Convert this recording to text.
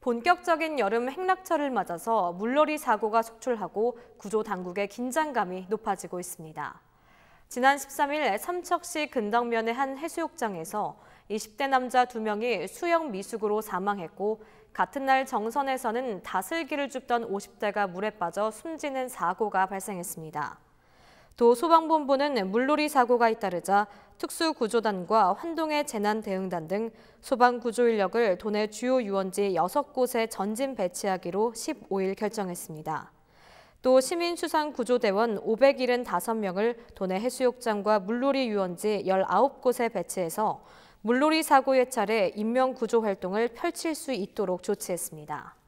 본격적인 여름 행락철을 맞아서 물놀이 사고가 속출하고 구조 당국의 긴장감이 높아지고 있습니다. 지난 13일 삼척시 근덕면의 한 해수욕장에서 20대 남자 2명이 수영 미숙으로 사망했고 같은 날 정선에서는 다슬기를 줍던 50대가 물에 빠져 숨지는 사고가 발생했습니다. 도 소방본부는 물놀이 사고가 잇따르자 특수구조단과 환동의 재난대응단 등 소방구조 인력을 도내 주요 유원지 6곳에 전진 배치하기로 15일 결정했습니다. 또 시민수상구조대원 575명을 도내 해수욕장과 물놀이 유원지 19곳에 배치해서 물놀이 사고 예찰에 인명구조 활동을 펼칠 수 있도록 조치했습니다.